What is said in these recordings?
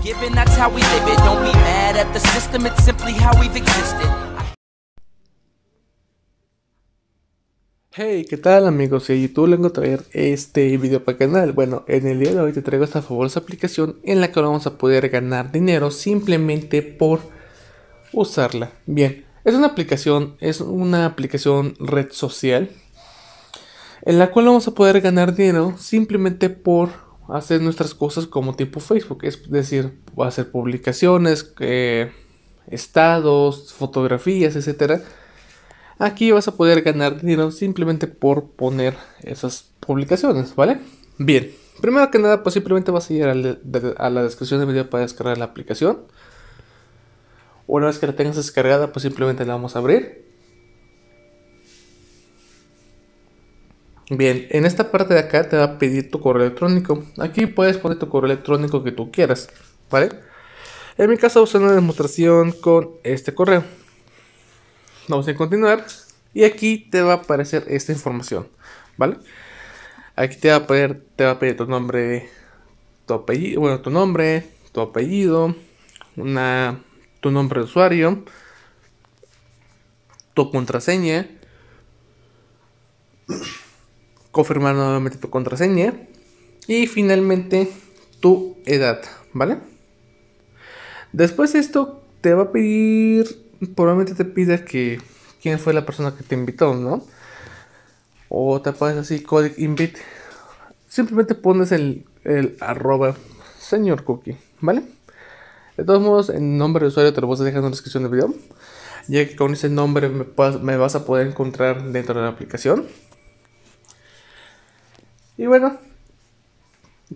Hey, ¿qué tal amigos? Y youtube vengo a traer este video para el canal. Bueno, en el día de hoy te traigo esta fabulosa aplicación en la cual vamos a poder ganar dinero simplemente por usarla. Bien, es una aplicación, es una aplicación red social en la cual vamos a poder ganar dinero simplemente por hacer nuestras cosas como tipo Facebook, es decir, hacer publicaciones, eh, estados, fotografías, etcétera. Aquí vas a poder ganar dinero simplemente por poner esas publicaciones, ¿vale? Bien, primero que nada, pues simplemente vas a ir a la, a la descripción del video para descargar la aplicación. Una vez que la tengas descargada, pues simplemente la vamos a abrir. Bien, en esta parte de acá te va a pedir tu correo electrónico. Aquí puedes poner tu correo electrónico que tú quieras, ¿vale? En mi caso usé una demostración con este correo. Vamos a continuar y aquí te va a aparecer esta información, ¿vale? Aquí te va a pedir, te va a pedir tu nombre, tu apellido, bueno, tu nombre, tu apellido, una, tu nombre de usuario, tu contraseña confirmar nuevamente tu contraseña y finalmente tu edad, ¿vale? Después de esto te va a pedir, probablemente te pida que quién fue la persona que te invitó, ¿no? O te pones así, código invite. Simplemente pones el, arroba señor cookie, ¿vale? De todos modos, el nombre de usuario te lo voy a dejar en la descripción del video, ya que con ese nombre me vas a poder encontrar dentro de la aplicación. Y bueno,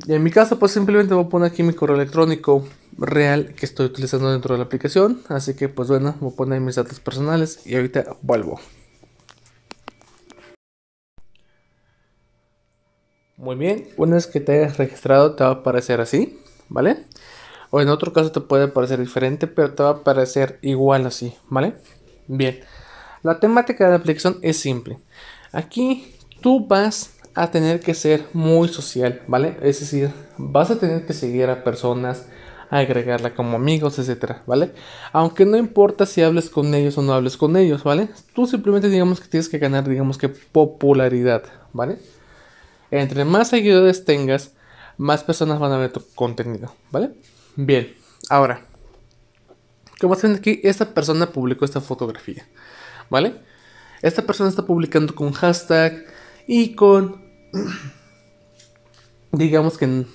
en mi caso pues simplemente voy a poner aquí mi correo electrónico real que estoy utilizando dentro de la aplicación. Así que pues bueno, voy a poner mis datos personales y ahorita vuelvo. Muy bien, una vez que te hayas registrado te va a aparecer así, ¿vale? O en otro caso te puede parecer diferente, pero te va a parecer igual así, ¿vale? Bien, la temática de la aplicación es simple. Aquí tú vas a tener que ser muy social, ¿vale? Es decir, vas a tener que seguir a personas, agregarla como amigos, etcétera, ¿vale? Aunque no importa si hables con ellos o no hables con ellos, ¿vale? Tú simplemente digamos que tienes que ganar, digamos que popularidad, ¿vale? Entre más seguidores tengas, más personas van a ver tu contenido, ¿vale? Bien, ahora, como hacen aquí, esta persona publicó esta fotografía, ¿vale? Esta persona está publicando con hashtag y con digamos que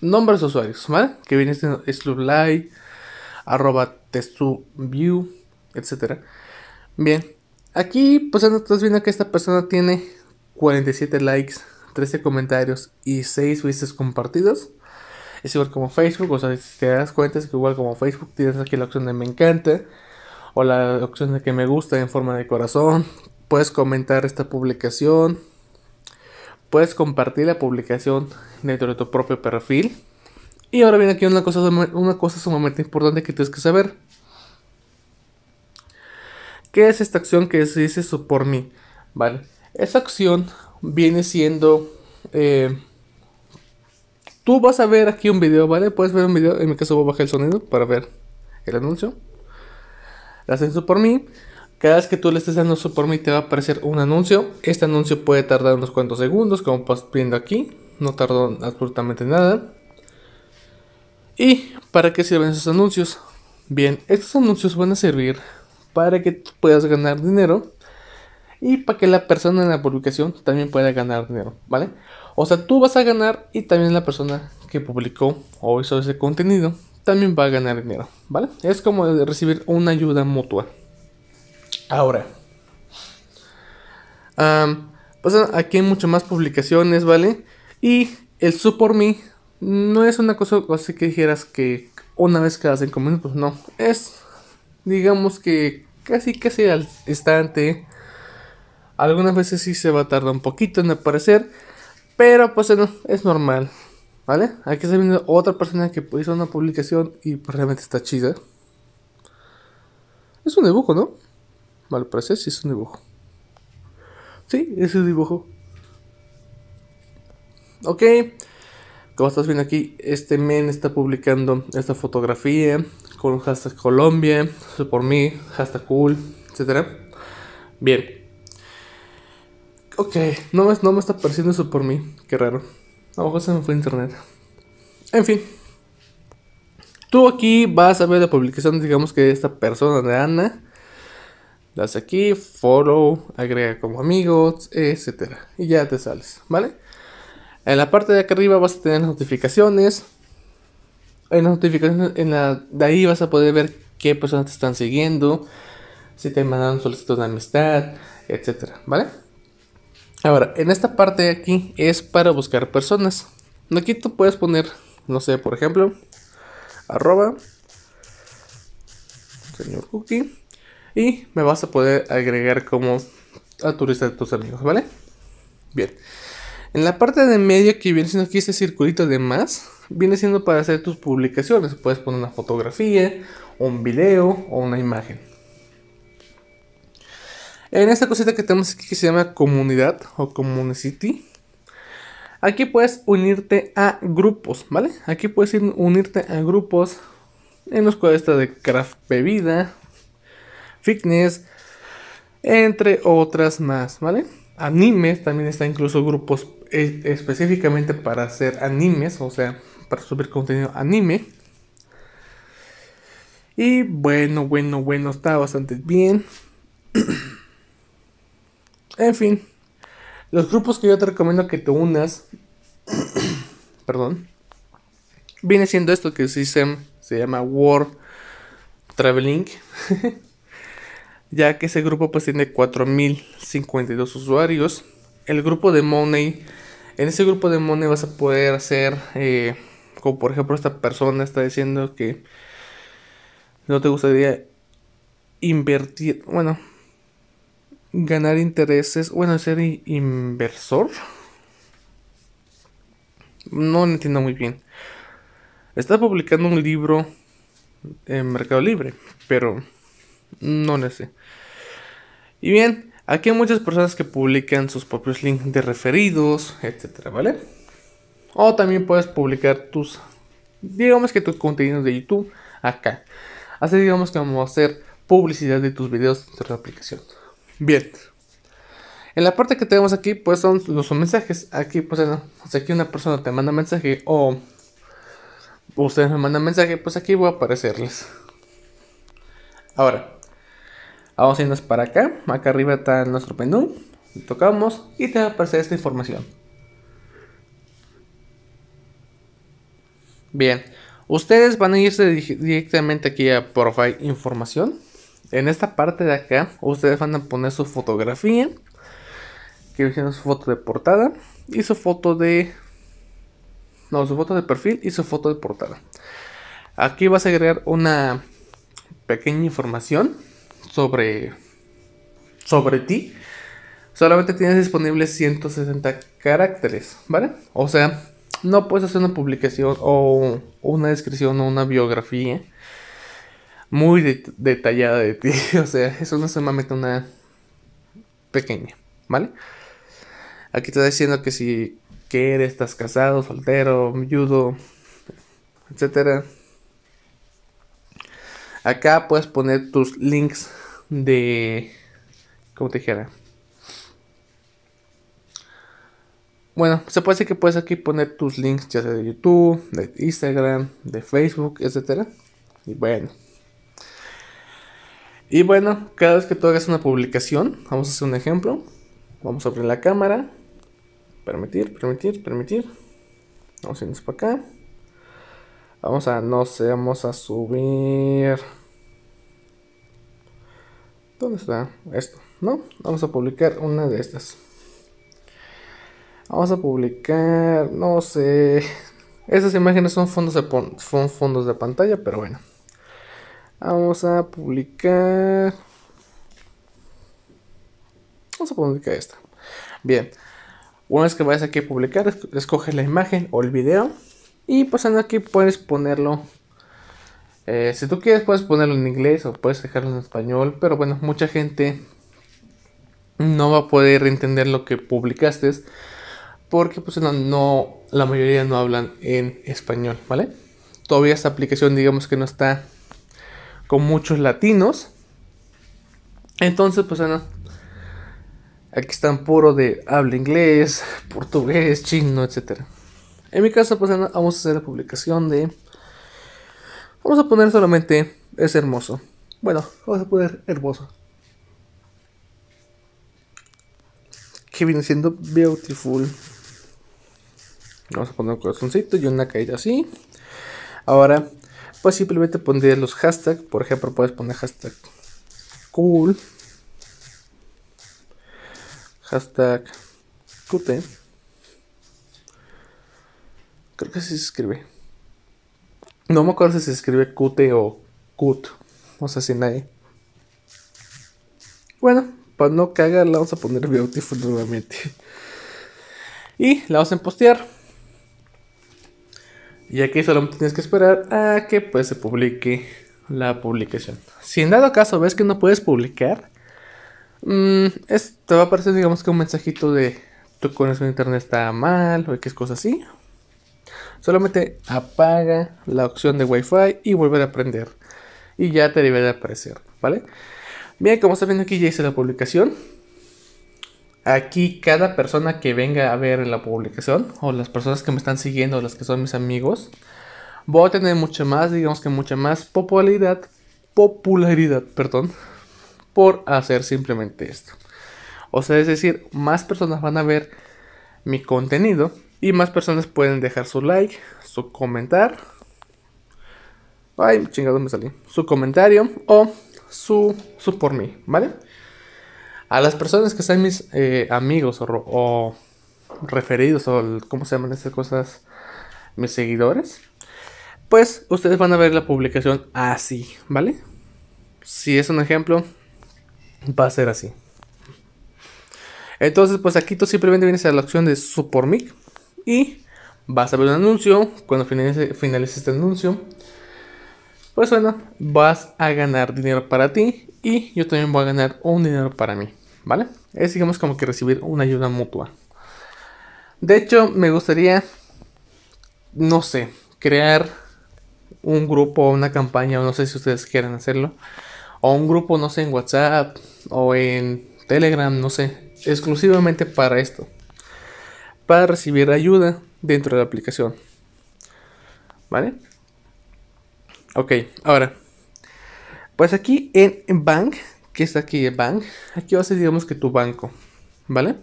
nombres de usuarios, ¿vale? Que viene siendo like arroba view etc. Bien, aquí pues estás viendo que esta persona tiene 47 likes, 13 comentarios y 6 vistas compartidos. Es igual como Facebook, o sea, si te das cuenta es que igual como Facebook tienes aquí la opción de me encanta o la opción de que me gusta en forma de corazón. Puedes comentar esta publicación, Puedes compartir la publicación dentro de tu propio perfil. Y ahora viene aquí una cosa, una cosa sumamente importante que tienes que saber. ¿Qué es esta acción que se dice su por mí? Vale. Esa acción viene siendo... Eh, tú vas a ver aquí un video, ¿vale? Puedes ver un video. En mi caso voy a bajar el sonido para ver el anuncio. La su por mí cada vez que tú le estés dando su por te va a aparecer un anuncio. Este anuncio puede tardar unos cuantos segundos, como estás viendo aquí. No tardó absolutamente nada. ¿Y para qué sirven esos anuncios? Bien, estos anuncios van a servir para que tú puedas ganar dinero y para que la persona en la publicación también pueda ganar dinero, ¿vale? O sea, tú vas a ganar y también la persona que publicó o hizo ese contenido también va a ganar dinero, ¿vale? Es como recibir una ayuda mutua. Ahora. pues ah, aquí hay mucho más publicaciones, ¿vale? Y el su por no es una cosa así que dijeras que una vez cada cinco minutos, no. Es, digamos que casi casi al instante. Algunas veces sí se va a tardar un poquito en aparecer, pero pues es normal, ¿vale? Aquí está viendo otra persona que hizo una publicación y pues, realmente está chida. Es un dibujo, ¿no? Mal parece, sí es un dibujo. Sí, es un dibujo. Ok. Como estás viendo aquí, este men está publicando esta fotografía con un hashtag Colombia, por mí, hashtag cool, etc. Bien. Ok, no me, no me está apareciendo eso por mí. Qué raro. A lo mejor se me fue internet. En fin. Tú aquí vas a ver la publicación, digamos que esta persona, de Ana das aquí, follow, agrega como amigos, etc. Y ya te sales, ¿vale? En la parte de acá arriba vas a tener notificaciones. En las notificaciones, en la, de ahí vas a poder ver qué personas te están siguiendo, si te mandaron solicitud de amistad, etc. ¿vale? Ahora, en esta parte de aquí es para buscar personas. Aquí tú puedes poner, no sé, por ejemplo, arroba señor cookie y me vas a poder agregar como a tu de tus amigos, ¿vale? Bien. En la parte de medio que viene siendo aquí este circulito de más, viene siendo para hacer tus publicaciones. Puedes poner una fotografía, un video o una imagen. En esta cosita que tenemos aquí que se llama comunidad o community, aquí puedes unirte a grupos, ¿vale? Aquí puedes unirte a grupos en los cuales está de craft bebida, fitness, entre otras más, ¿vale? Animes, también está incluso grupos eh, específicamente para hacer animes, o sea, para subir contenido anime. Y bueno, bueno, bueno, está bastante bien. en fin, los grupos que yo te recomiendo que te unas, perdón, viene siendo esto que se, se llama World Traveling. ya que ese grupo pues tiene 4052 usuarios. El grupo de Money, en ese grupo de Money vas a poder hacer, eh, como por ejemplo esta persona está diciendo que no te gustaría invertir, bueno, ganar intereses, bueno, ser inversor. No lo entiendo muy bien. Está publicando un libro en Mercado Libre, pero no lo sé. Y bien, aquí hay muchas personas que publican sus propios links de referidos, etcétera, ¿vale? O también puedes publicar tus, digamos que tus contenidos de YouTube acá. Así digamos que vamos a hacer publicidad de tus videos dentro de la aplicación. Bien. En la parte que tenemos aquí, pues son los mensajes. Aquí, pues, aquí una persona te manda mensaje o ustedes me mandan mensaje, pues aquí voy a aparecerles. Ahora, Vamos a irnos para acá. Acá arriba está nuestro menú. tocamos y te va a aparecer esta información. Bien, ustedes van a irse directamente aquí a Profile Información. En esta parte de acá, ustedes van a poner su fotografía, que viene su foto de portada y su foto de... No, su foto de perfil y su foto de portada. Aquí vas a agregar una pequeña información sobre, sobre ti, solamente tienes disponibles 160 caracteres, ¿vale? O sea, no puedes hacer una publicación o una descripción o una biografía muy detallada de ti. O sea, eso no es una una pequeña, ¿vale? Aquí está diciendo que si Quieres, estás casado, soltero, viudo, etcétera, Acá puedes poner tus links de... Como te dijera. Bueno, se puede decir que puedes aquí poner tus links ya sea de YouTube, de Instagram, de Facebook, etc. Y bueno. Y bueno, cada vez que tú hagas una publicación, vamos a hacer un ejemplo. Vamos a abrir la cámara. Permitir, permitir, permitir. Vamos a irnos para acá. Vamos a, no sé, vamos a subir. ¿Dónde está esto? No, vamos a publicar una de estas. Vamos a publicar, no sé. Estas imágenes son fondos de, son fondos de pantalla, pero bueno. Vamos a publicar. Vamos a publicar esta. Bien. Una vez que vayas aquí a publicar, escoges la imagen o el video y pasando pues, aquí puedes ponerlo. Eh, si tú quieres puedes ponerlo en inglés o puedes dejarlo en español. Pero bueno, mucha gente no va a poder entender lo que publicaste. Porque pues no, la mayoría no hablan en español, ¿vale? Todavía esta aplicación digamos que no está con muchos latinos. Entonces, pues bueno, aquí están puro de habla inglés, portugués, chino, etcétera. En mi caso, pues vamos a hacer la publicación de. Vamos a poner solamente es hermoso. Bueno, vamos a poner hermoso. Que viene siendo beautiful. Vamos a poner un corazoncito y una caída así. Ahora, pues simplemente pondría los hashtags. Por ejemplo, puedes poner hashtag cool. Hashtag cute Creo que así se escribe. No me acuerdo si se escribe cute o cut. O sea, si nadie. Bueno, para no la vamos a poner beautiful nuevamente. Y la vamos a postear. Y aquí solo tienes que esperar a que pues se publique la publicación. Si en dado caso ves que no puedes publicar, mm, te va a aparecer digamos que un mensajito de tu conexión a internet está mal o es cosa así. Solamente apaga la opción de Wi-Fi y vuelve a aprender. Y ya te debe de aparecer, ¿vale? Bien, como está viendo aquí ya hice la publicación. Aquí cada persona que venga a ver la publicación o las personas que me están siguiendo, las que son mis amigos, voy a tener mucha más, digamos que mucha más popularidad, popularidad, perdón, por hacer simplemente esto. O sea, es decir, más personas van a ver mi contenido y más personas pueden dejar su like, su comentar. Ay, chingado me salí. Su comentario o su, su por mí, ¿vale? A las personas que sean mis eh, amigos o, referidos o cómo se llaman estas cosas, mis seguidores, pues ustedes van a ver la publicación así, ¿vale? Si es un ejemplo, va a ser así. Entonces, pues aquí tú simplemente vienes a la opción de su por mí y vas a ver un anuncio. Cuando finalice, este anuncio, pues bueno, vas a ganar dinero para ti y yo también voy a ganar un dinero para mí, ¿vale? Es digamos como que recibir una ayuda mutua. De hecho, me gustaría, no sé, crear un grupo o una campaña, no sé si ustedes quieren hacerlo, o un grupo, no sé, en WhatsApp o en Telegram, no sé, exclusivamente para esto para recibir ayuda dentro de la aplicación. ¿Vale? Ok, ahora. Pues aquí en, Bank, que está aquí Bank, aquí va a digamos que tu banco. ¿Vale?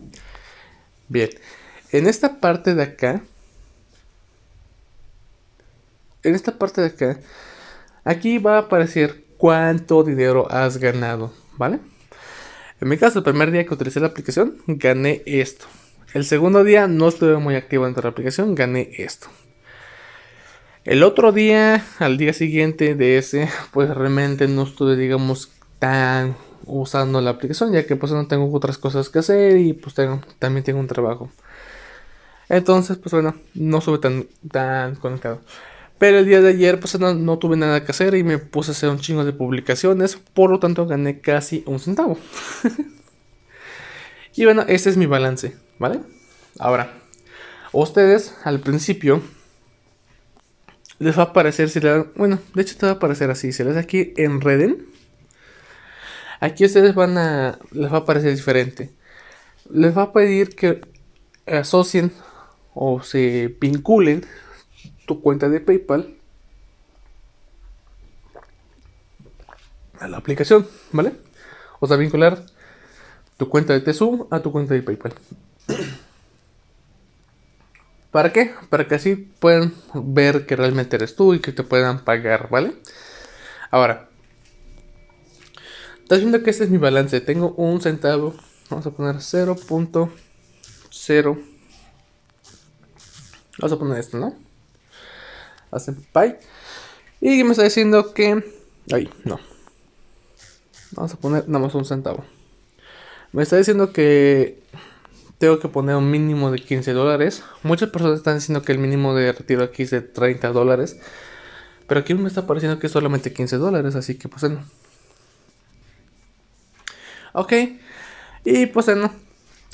Bien. En esta parte de acá. En esta parte de acá. Aquí va a aparecer cuánto dinero has ganado. ¿Vale? En mi caso, el primer día que utilicé la aplicación, gané esto. El segundo día no estuve muy activo dentro de la aplicación, gané esto. El otro día, al día siguiente de ese, pues realmente no estuve, digamos, tan usando la aplicación, ya que pues no tengo otras cosas que hacer y pues tengo, también tengo un trabajo. Entonces, pues bueno, no estuve tan, tan conectado. Pero el día de ayer, pues no, no, tuve nada que hacer y me puse a hacer un chingo de publicaciones, por lo tanto gané casi un centavo. Y bueno, este es mi balance, ¿vale? Ahora, ustedes al principio les va a aparecer, si bueno, de hecho te va a aparecer así, se les da aquí enreden, aquí ustedes van a, les va a aparecer diferente. Les va a pedir que asocien o se vinculen tu cuenta de PayPal a la aplicación, ¿vale? O sea, vincular tu cuenta de Tesum a tu cuenta de PayPal. ¿Para qué? Para que así puedan ver que realmente eres tú y que te puedan pagar, ¿vale? Ahora, estás viendo que este es mi balance. Tengo un centavo. Vamos a poner 0.0. Vamos a poner esto, ¿no? Hacen pay. Y me está diciendo que. Ahí, no. Vamos a poner nada más un centavo. Me está diciendo que tengo que poner un mínimo de 15 dólares. Muchas personas están diciendo que el mínimo de retiro aquí es de 30 dólares. Pero aquí me está pareciendo que es solamente 15 dólares, así que pues no. Ok. Y pues no.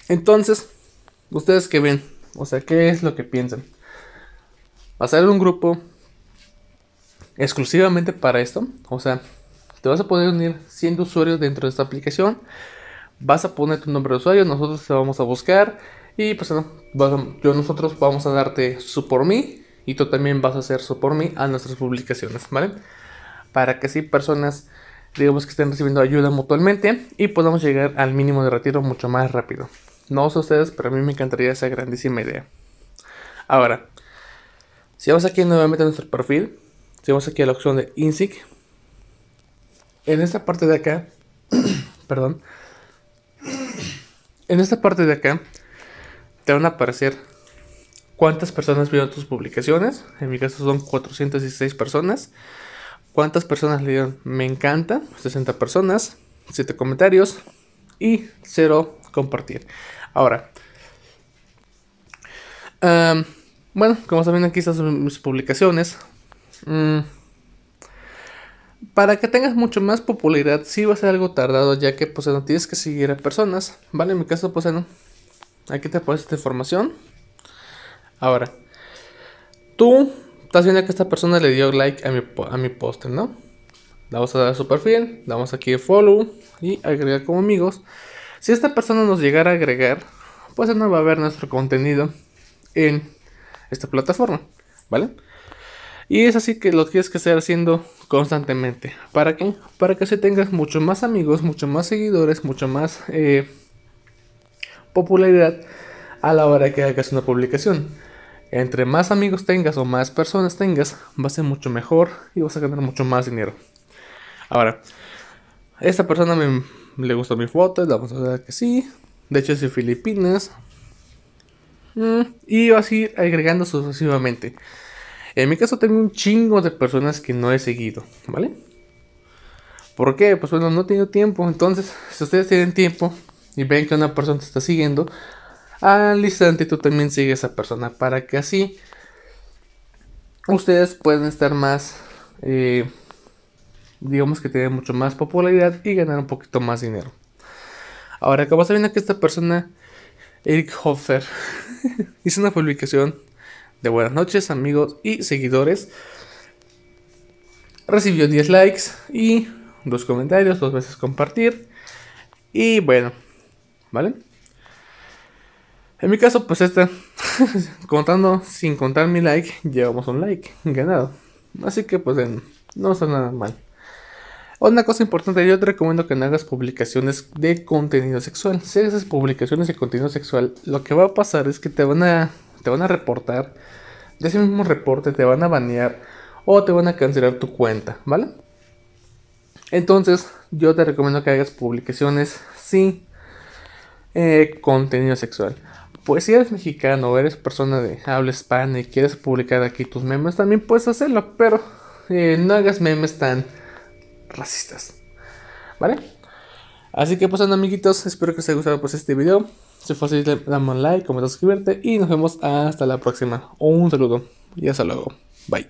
Entonces, ¿ustedes que ven? O sea, ¿qué es lo que piensan? a ser un grupo exclusivamente para esto? O sea, te vas a poder unir siendo usuarios dentro de esta aplicación vas a poner tu nombre de usuario, nosotros te vamos a buscar y pues no, yo nosotros vamos a darte su por mí y tú también vas a hacer su por mí a nuestras publicaciones, ¿vale? Para que así personas, digamos que estén recibiendo ayuda Mutualmente. y podamos llegar al mínimo de retiro mucho más rápido. No sé ustedes, pero a mí me encantaría esa grandísima idea. Ahora, si vamos aquí nuevamente a nuestro perfil, si vamos aquí a la opción de INSIC, en esta parte de acá, perdón, en esta parte de acá te van a aparecer cuántas personas vieron tus publicaciones. En mi caso son 416 personas. ¿Cuántas personas le dieron me encanta? 60 personas, 7 comentarios y 0 compartir. Ahora, em, bueno, como saben aquí están mis publicaciones. Mm, para que tengas mucho más popularidad, sí va a ser algo tardado, ya que pues no tienes que seguir a personas. Vale, en mi caso, pues no. Aquí te aparece esta información. Ahora, tú estás viendo que esta persona le dio like a mi, a mi ¿no? Vamos a dar a su perfil, damos aquí follow y agregar como amigos. Si esta persona nos llegara a agregar, pues no va a ver nuestro contenido en esta plataforma, ¿vale? Y es así que lo tienes que estar haciendo constantemente. ¿Para qué? Para que se tengas mucho más amigos, mucho más seguidores, mucho más eh, popularidad a la hora que hagas una publicación. Entre más amigos tengas o más personas tengas, va a ser mucho mejor y vas a ganar mucho más dinero. Ahora, esta persona me, le gustó mi foto, la vamos a ver que sí. De hecho, es de Filipinas. Mm. Y ir agregando sucesivamente. En mi caso tengo un chingo de personas que no he seguido, ¿vale? ¿Por qué? Pues bueno, no he tenido tiempo. Entonces, si ustedes tienen tiempo y ven que una persona te está siguiendo, al instante tú también sigue a esa persona para que así ustedes puedan estar más, eh, digamos que tienen mucho más popularidad y ganar un poquito más dinero. Ahora, acabo de ver que esta persona, Eric Hoffer, hizo una publicación de Buenas noches, amigos y seguidores. Recibió 10 likes y dos comentarios, dos veces compartir. Y bueno, ¿vale? En mi caso, pues este. contando sin contar mi like, llevamos un like ganado. Así que pues no está nada mal. Una cosa importante, yo te recomiendo que no hagas publicaciones de contenido sexual. Si haces publicaciones de contenido sexual, lo que va a pasar es que te van a, te van a reportar. De ese mismo reporte te van a banear o te van a cancelar tu cuenta, ¿vale? Entonces, yo te recomiendo que hagas publicaciones sin eh, contenido sexual. Pues si eres mexicano o eres persona de habla hispana y quieres publicar aquí tus memes, también puedes hacerlo, pero eh, no hagas memes tan racistas. ¿Vale? Así que pues anda amiguitos, espero que os haya gustado pues este video. Si fue así, dame un like, comenta, suscribirte y nos vemos hasta la próxima. Un saludo y hasta luego. Bye.